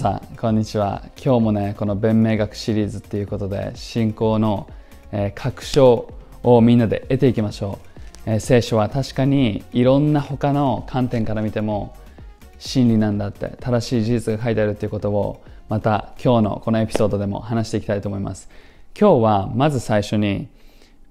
さんこんにちは今日もねこの弁明学シリーズっていうことで信仰の、えー、確証をみんなで得ていきましょう、えー、聖書は確かにいろんな他の観点から見ても真理なんだって正しい事実が書いてあるっていうことをまた今日のこのエピソードでも話していきたいと思います今日はまず最初に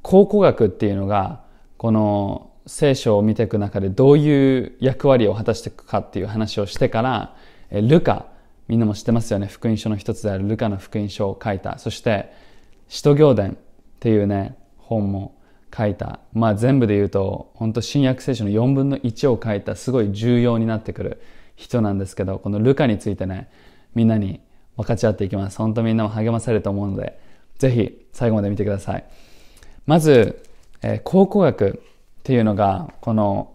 考古学っていうのがこの聖書を見ていく中でどういう役割を果たしていくかっていう話をしてからルカみんなも知ってますよね。福音書の一つであるルカの福音書を書いた。そして、使徒行伝っていうね、本も書いた。まあ全部で言うと、本当新約聖書の4分の1を書いた、すごい重要になってくる人なんですけど、このルカについてね、みんなに分かち合っていきます。本当みんなも励まされると思うので、ぜひ最後まで見てください。まず、えー、考古学っていうのが、この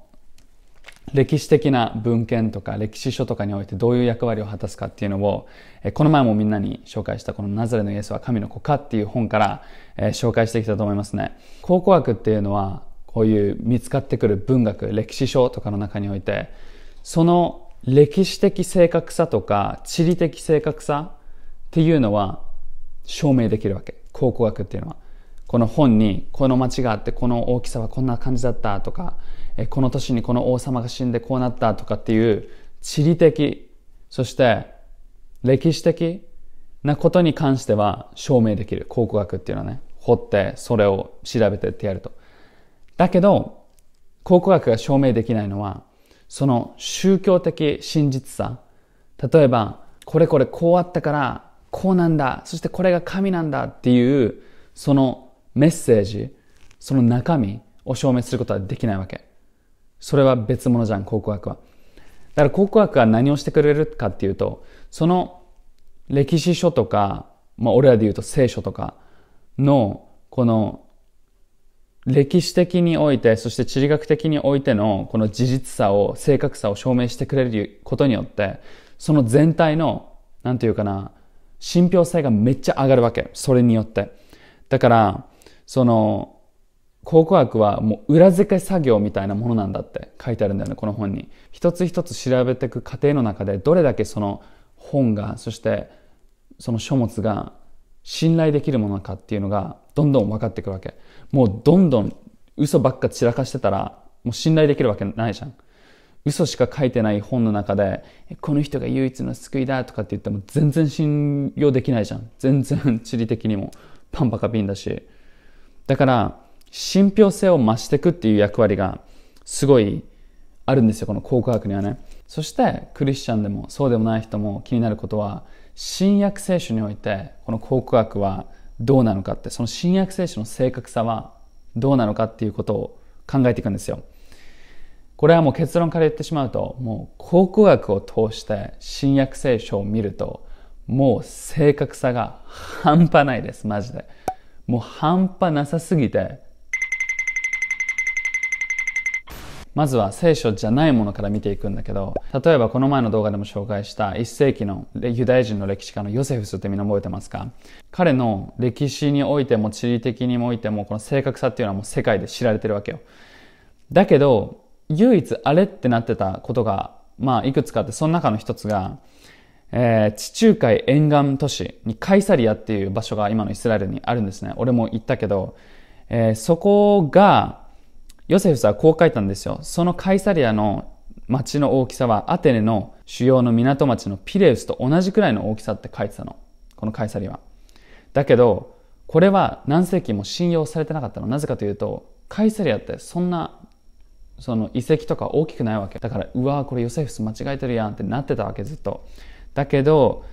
歴史的な文献とか歴史書とかにおいてどういう役割を果たすかっていうのを、この前もみんなに紹介したこのナザレのイエスは神の子かっていう本から紹介してきたと思いますね。考古学っていうのはこういう見つかってくる文学、歴史書とかの中において、その歴史的正確さとか地理的正確さっていうのは証明できるわけ。考古学っていうのは。この本にこの町があってこの大きさはこんな感じだったとかこの年にこの王様が死んでこうなったとかっていう地理的そして歴史的なことに関しては証明できる考古学っていうのはね掘ってそれを調べてってやるとだけど考古学が証明できないのはその宗教的真実さ例えばこれこれこうあったからこうなんだそしてこれが神なんだっていうそのメッセージ、その中身を証明することはできないわけ。それは別物じゃん、考古学は。だから考古学は何をしてくれるかっていうと、その歴史書とか、まあ俺らで言うと聖書とかの、この歴史的において、そして地理学的においてのこの事実さを、正確さを証明してくれることによって、その全体の、なんていうかな、信憑性がめっちゃ上がるわけ。それによって。だから、その考古学はもう裏付け作業みたいなものなんだって書いてあるんだよねこの本に一つ一つ調べていく過程の中でどれだけその本がそしてその書物が信頼できるものかっていうのがどんどん分かってくるわけもうどんどん嘘ばっか散らかしてたらもう信頼できるわけないじゃん嘘しか書いてない本の中で、この人が唯一の救いだとかって言っても全然信用できないじゃん。全然地理的にもパンパカピンだし。だから、信憑性を増していくっていう役割がすごいあるんですよ、この考古学にはね。そして、クリスチャンでもそうでもない人も気になることは、新約聖書において、この考古学はどうなのかって、その新約聖書の正確さはどうなのかっていうことを考えていくんですよ。これはもう結論から言ってしまうと、もう考古学を通して新約聖書を見ると、もう正確さが半端ないです、マジで。もう半端なさすぎて、まずは聖書じゃないものから見ていくんだけど、例えばこの前の動画でも紹介した1世紀のユダヤ人の歴史家のヨセフスってみんな覚えてますか彼の歴史においても地理的においてもこの正確さっていうのはもう世界で知られてるわけよ。だけど、唯一あれってなってたことが、まあいくつかあって、その中の一つが、えー、地中海沿岸都市にカイサリアっていう場所が今のイスラエルにあるんですね。俺も行ったけど、えー、そこが、ヨセフスはこう書いたんですよ。そのカイサリアの町の大きさはアテネの主要の港町のピレウスと同じくらいの大きさって書いてたの。このカイサリアは。だけど、これは何世紀も信用されてなかったの。なぜかというと、カイサリアってそんなその遺跡とか大きくないわけ。だから、うわーこれヨセフス間違えてるやんってなってたわけ、ずっと。だけど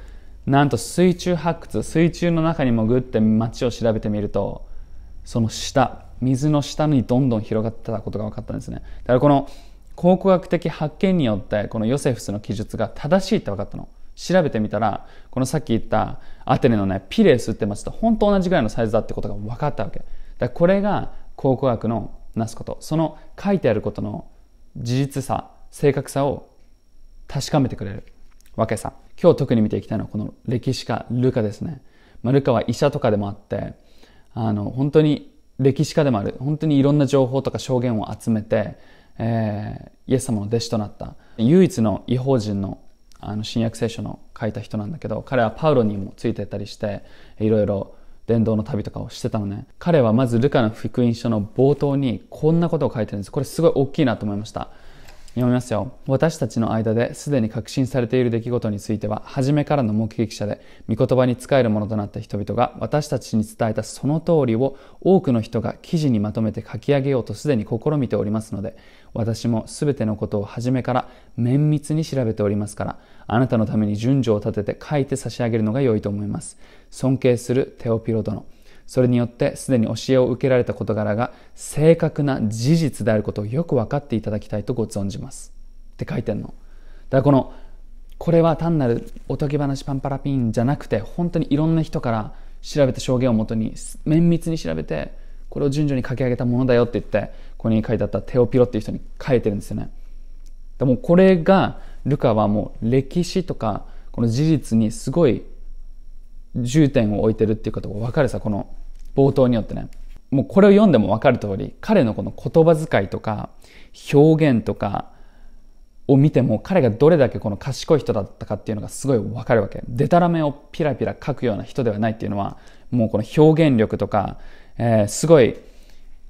なんと水中発掘水中の中に潜って街を調べてみるとその下水の下にどんどん広がってたことが分かったんですねだからこの考古学的発見によってこのヨセフスの記述が正しいって分かったの調べてみたらこのさっき言ったアテネのねピレースって街と本当同じぐらいのサイズだってことが分かったわけだからこれが考古学のなすことその書いてあることの事実さ正確さを確かめてくれるわけさ今日特に見ていきたいのはこの歴史家、ルカですね。まあ、ルカは医者とかでもあって、あの、本当に歴史家でもある。本当にいろんな情報とか証言を集めて、えー、イエス様の弟子となった。唯一の違法人のあの新約聖書の書いた人なんだけど、彼はパウロにもついてたりして、いろいろ伝道の旅とかをしてたのね。彼はまずルカの福音書の冒頭にこんなことを書いてるんです。これすごい大きいなと思いました。読みますよ。私たちの間ですでに確信されている出来事については、初めからの目撃者で、御言葉に仕えるものとなった人々が、私たちに伝えたその通りを多くの人が記事にまとめて書き上げようとすでに試みておりますので、私もすべてのことを初めから綿密に調べておりますから、あなたのために順序を立てて書いて差し上げるのが良いと思います。尊敬するテオピロ殿。それによってすでに教えを受けられた事柄が正確な事実であることをよく分かっていただきたいとご存じます。って書いてんの。だからこの、これは単なるおとぎ話パンパラピンじゃなくて、本当にいろんな人から調べた証言をもとに、綿密に調べて、これを順序に書き上げたものだよって言って、ここに書いてあったテオピロっていう人に書いてるんですよね。でもこれが、ルカはもう歴史とか、この事実にすごい重点を置いてるっていうことが分かるさ、この冒頭によってね。もうこれを読んでもわかる通り、彼のこの言葉遣いとか、表現とかを見ても、彼がどれだけこの賢い人だったかっていうのがすごいわかるわけ。でたらめをピラピラ書くような人ではないっていうのは、もうこの表現力とか、えー、すごい、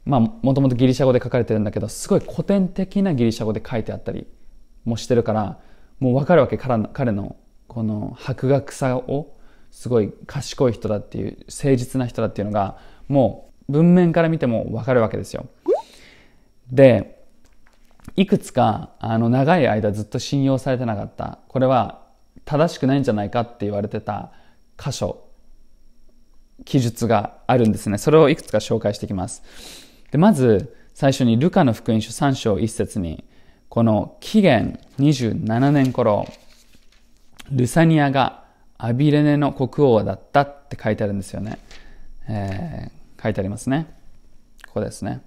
まあ、もともとギリシャ語で書かれてるんだけど、すごい古典的なギリシャ語で書いてあったりもしてるから、もうわかるわけ、彼のこの博学さをすごい賢い人だっていう誠実な人だっていうのがもう文面から見てもわかるわけですよ。でいくつかあの長い間ずっと信用されてなかったこれは正しくないんじゃないかって言われてた箇所記述があるんですねそれをいくつか紹介していきますでまず最初にルカの福音書3章1節にこの紀元27年頃ルサニアがアビレネの国王だったって書いてあるんですよね。えー、書いてありますね。ここですね。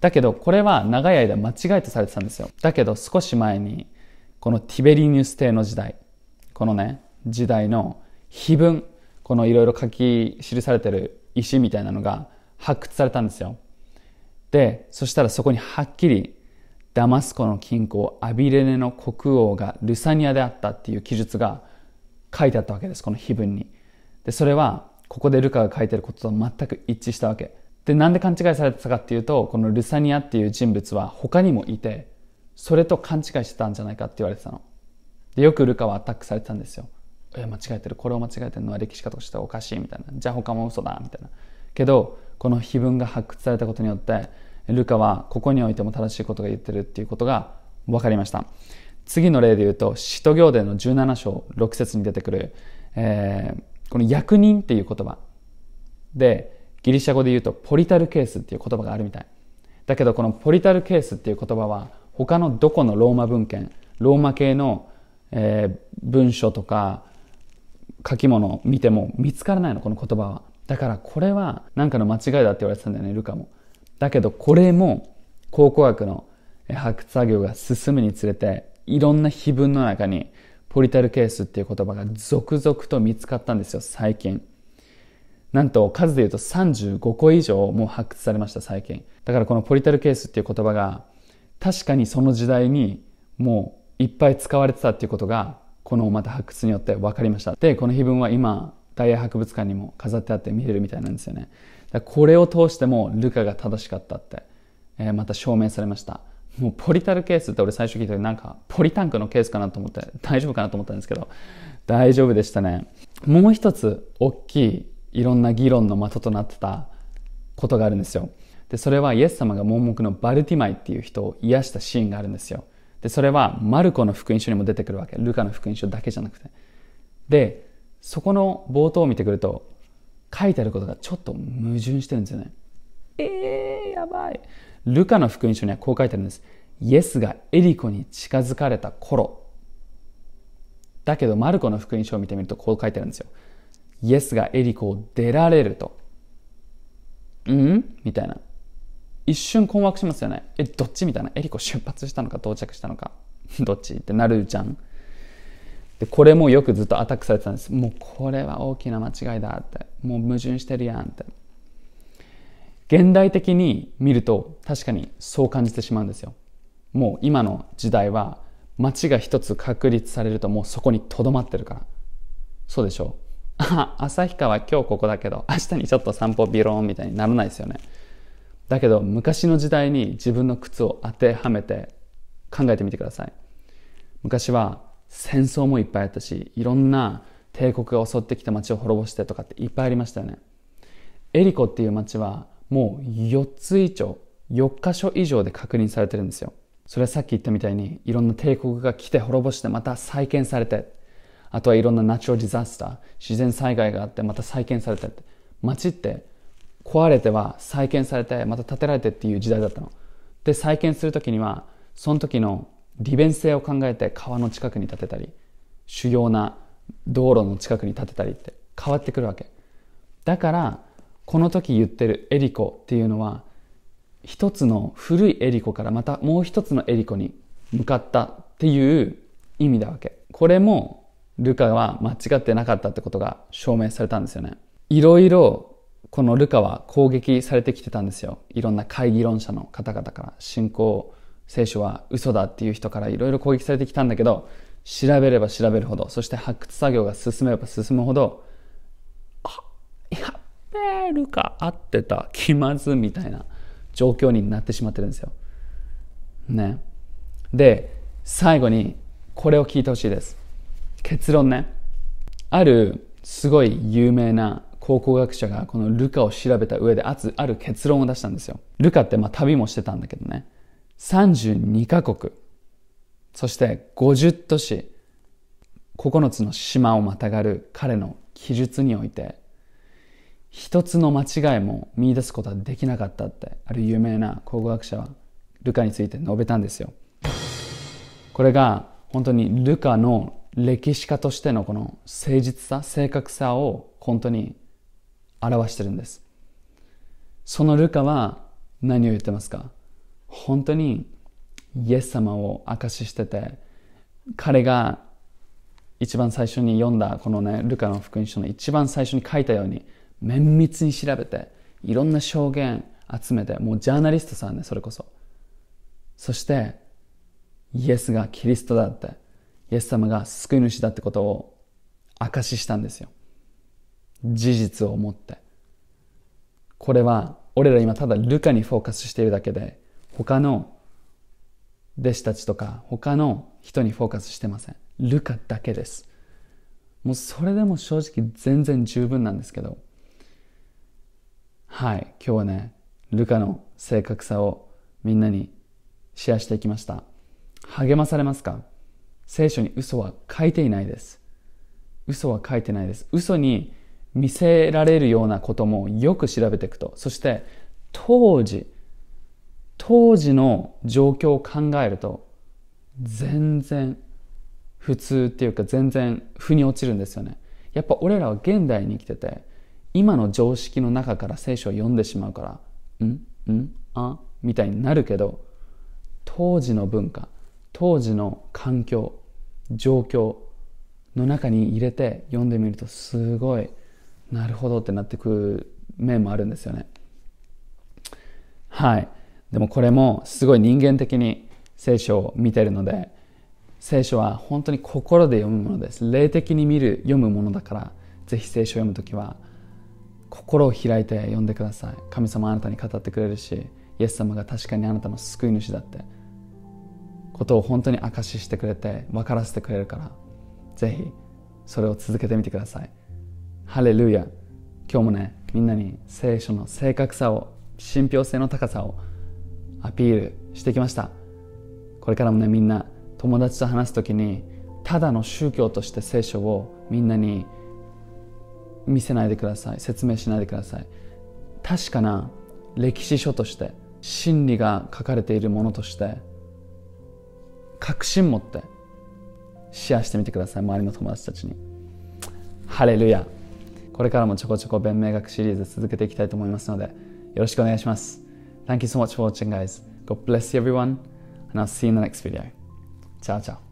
だけど、これは長い間間違えてされてたんですよ。だけど、少し前に、このティベリニウス帝の時代、このね、時代の碑文、このいろいろ書き記されてる石みたいなのが発掘されたんですよ。で、そしたらそこにはっきりダマスコの金庫アビレネの国王がルサニアであったっていう記述が書いてあったわけですこの碑文にでそれはここでルカが書いてることと全く一致したわけでなんで勘違いされてたかっていうとこのルサニアっていう人物は他にもいてそれと勘違いしてたんじゃないかって言われてたのでよくルカはアタックされてたんですよいや間違えてるこれを間違えてるのは歴史家としておかしいみたいなじゃあ他も嘘だみたいなけどこの碑文が発掘されたことによってルカはここにおいても正しいことが言ってるっていうことが分かりました。次の例で言うと、使徒行伝の17章6節に出てくる、えー、この役人っていう言葉。で、ギリシャ語で言うとポリタルケースっていう言葉があるみたい。だけどこのポリタルケースっていう言葉は他のどこのローマ文献、ローマ系の、えー、文書とか書き物を見ても見つからないの、この言葉は。だからこれは何かの間違いだって言われてたんだよね、ルカも。だけどこれも考古学の発掘作業が進むにつれていろんな碑文の中にポリタルケースっていう言葉が続々と見つかったんですよ最近なんと数で言うと35個以上もう発掘されました最近だからこのポリタルケースっていう言葉が確かにその時代にもういっぱい使われてたっていうことがこのまた発掘によって分かりましたでこの碑文は今大英博物館にも飾ってあって見れるみたいなんですよねこれを通してもルカが正しかったって、えー、また証明されました。もうポリタルケースって俺最初聞いた時なんかポリタンクのケースかなと思って大丈夫かなと思ったんですけど大丈夫でしたね。もう一つ大きいいろんな議論の的となってたことがあるんですよ。で、それはイエス様が盲目のバルティマイっていう人を癒したシーンがあるんですよ。で、それはマルコの福音書にも出てくるわけ。ルカの福音書だけじゃなくて。で、そこの冒頭を見てくると書いてあることがちょっと矛盾してるんですよね。えー、やばい。ルカの福音書にはこう書いてあるんです。イエスがエリコに近づかれた頃。だけど、マルコの福音書を見てみるとこう書いてあるんですよ。イエスがエリコを出られると。うんみたいな。一瞬困惑しますよね。え、どっちみたいな。エリコ出発したのか到着したのか。どっちってなるじゃん。でこれもよくずっとアタックされてたんですもうこれは大きな間違いだってもう矛盾してるやんって現代的に見ると確かにそう感じてしまうんですよもう今の時代は街が一つ確立されるともうそこにとどまってるからそうでしょあ旭川今日ここだけど明日にちょっと散歩ビローンみたいにならないですよねだけど昔の時代に自分の靴を当てはめて考えてみてください昔は戦争もいっぱいあったしいろんな帝国が襲ってきた町を滅ぼしてとかっていっぱいありましたよねエリコっていう町はもう4つ以上4箇所以上で確認されてるんですよそれはさっき言ったみたいにいろんな帝国が来て滅ぼしてまた再建されてあとはいろんなナチュラルディザスター自然災害があってまた再建されて町って壊れては再建されてまた建てられてっていう時代だったので再建する時にはその時の利便性を考えて川の近くに建てたり主要な道路の近くに建てたりって変わってくるわけだからこの時言ってるエリコっていうのは一つの古いエリコからまたもう一つのエリコに向かったっていう意味だわけこれもルカは間違ってなかったってことが証明されたんですよねいろいろこのルカは攻撃されてきてたんですよいろんな会議論者の方々から信仰聖書は嘘だっていう人からいろいろ攻撃されてきたんだけど、調べれば調べるほど、そして発掘作業が進めば進むほど、あ、やべえ、ルカ合ってた、気まずみたいな状況になってしまってるんですよ。ね。で、最後にこれを聞いてほしいです。結論ね。あるすごい有名な考古学者がこのルカを調べた上である結論を出したんですよ。ルカってまあ旅もしてたんだけどね。32カ国、そして50都市、9つの島をまたがる彼の記述において、一つの間違いも見出すことはできなかったってある有名な考古学者はルカについて述べたんですよ。これが本当にルカの歴史家としてのこの誠実さ正確さを本当に表してるんですそのルカは何を言ってますか本当にイエス様を証ししてて彼が一番最初に読んだこのねルカの福音書の一番最初に書いたように綿密に調べていろんな証言集めてもうジャーナリストさんねそれこそそしてイエスがキリストだってイエス様が救い主だってことを証ししたんですよ事実をもってこれは俺ら今ただルカにフォーカスしているだけで他の弟子たちとか他の人にフォーカスしてません。ルカだけです。もうそれでも正直全然十分なんですけど。はい、今日はね、ルカの正確さをみんなにシェアしていきました。励まされますか聖書に嘘は書いていないです。嘘は書いてないです。嘘に見せられるようなこともよく調べていくと。そして当時、当時の状況を考えると全然普通っていうか全然腑に落ちるんですよねやっぱ俺らは現代に生きてて今の常識の中から聖書を読んでしまうからんんあみたいになるけど当時の文化当時の環境状況の中に入れて読んでみるとすごいなるほどってなってくる面もあるんですよねはいでもこれもすごい人間的に聖書を見てるので聖書は本当に心で読むものです霊的に見る読むものだからぜひ聖書を読むときは心を開いて読んでください神様あなたに語ってくれるしイエス様が確かにあなたの救い主だってことを本当に証ししてくれて分からせてくれるからぜひそれを続けてみてくださいハレルヤ今日もねみんなに聖書の正確さを信憑性の高さをアピールしてきましたこれからもねみんな友達と話す時にただの宗教として聖書をみんなに見せないでください説明しないでください確かな歴史書として真理が書かれているものとして確信持ってシェアしてみてください周りの友達たちにハレルヤこれからもちょこちょこ弁明学シリーズ続けていきたいと思いますのでよろしくお願いします Thank you so much for watching guys. God bless you everyone and I'll see you in the next video. Ciao, ciao.